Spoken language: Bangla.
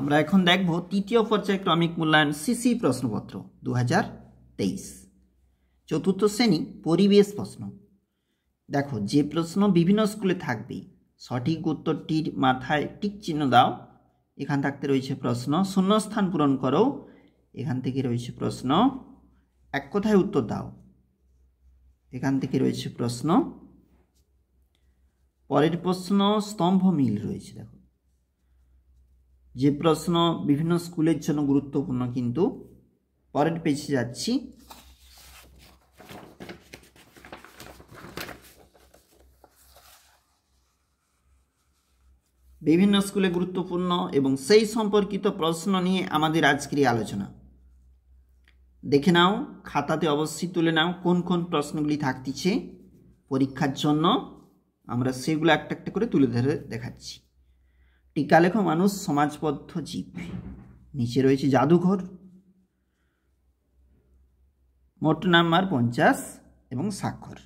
আমরা এখন দেখব তৃতীয় পর্যায়ক্রমিক মূল্যায়ন সিসি প্রশ্নপত্র দু চতুর্থ শ্রেণী পরিবেশ প্রশ্ন দেখো যে প্রশ্ন বিভিন্ন স্কুলে থাকবে সঠিক উত্তরটির মাথায় টিক চিহ্ন দাও এখান থাকতে রয়েছে প্রশ্ন শূন্যস্থান পূরণ করো এখান থেকে রয়েছে প্রশ্ন এক কথায় উত্তর দাও এখান থেকে রয়েছে প্রশ্ন পরের প্রশ্ন স্তম্ভ মিল রয়েছে দেখো যে প্রশ্ন বিভিন্ন স্কুলের জন্য গুরুত্বপূর্ণ কিন্তু পরের পেজে যাচ্ছি বিভিন্ন স্কুলে গুরুত্বপূর্ণ এবং সেই সম্পর্কিত প্রশ্ন নিয়ে আমাদের আজকের আলোচনা দেখে নাও খাতাতে অবশ্যই তুলে নাও কোন কোন প্রশ্নগুলি থাকতিছে পরীক্ষার জন্য আমরা সেগুলো একটা একটা করে তুলে ধরে দেখাচ্ছি টিকা লেখো মানুষ সমাজবদ্ধ জীব নিচে রয়েছে জাদুঘর মোট নাম্বার পঞ্চাশ এবং স্বাক্ষর